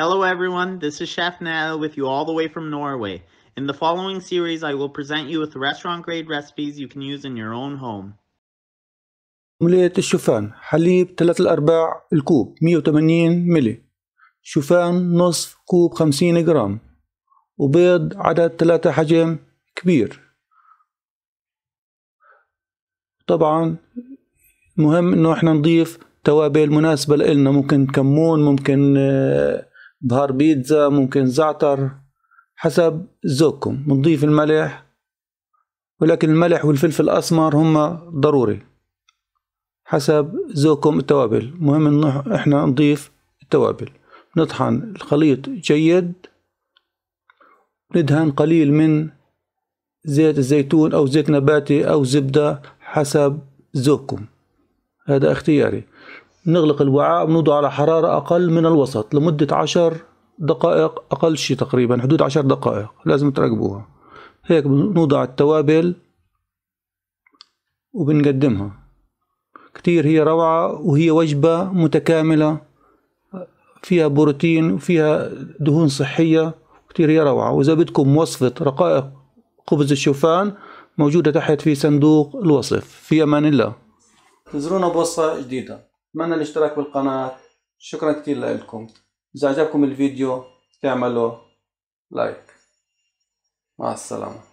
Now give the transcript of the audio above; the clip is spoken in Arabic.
Hello everyone, this is Chef Nao with you all the way from Norway. In the following series, I will present you with restaurant grade recipes you can use in your own home. ملية الشوفان حليب 3 الأرباع الكوب 180 ملي شوفان نصف كوب 50 جرام وبيض عدد 3 حجم كبير طبعا مهم انه احنا نضيف توابل مناسبة لنا ممكن كمون ممكن آه بهار بيتزا ممكن زعتر حسب ذوقكم بنضيف الملح ولكن الملح والفلفل الأسمر هما ضروري حسب ذوقكم التوابل مهم انه احنا نضيف التوابل نطحن الخليط جيد ندهن قليل من زيت الزيتون او زيت نباتي او زبدة حسب ذوقكم هذا اختياري نغلق الوعاء ونوضع على حرارة أقل من الوسط لمدة عشر دقائق أقل شيء تقريبا حدود عشر دقائق لازم تراقبوها هيك بنوضع التوابل وبنقدمها كتير هي روعة وهي وجبة متكاملة فيها بروتين وفيها دهون صحية كتير هي روعة وإذا بدكم وصفة رقائق خبز الشوفان موجودة تحت في صندوق الوصف في أمان الله انزلونا بوصفة جديدة اتمنى الاشتراك بالقناة شكرا كتير لكم إذا عجبكم الفيديو تعملوا لايك مع السلامة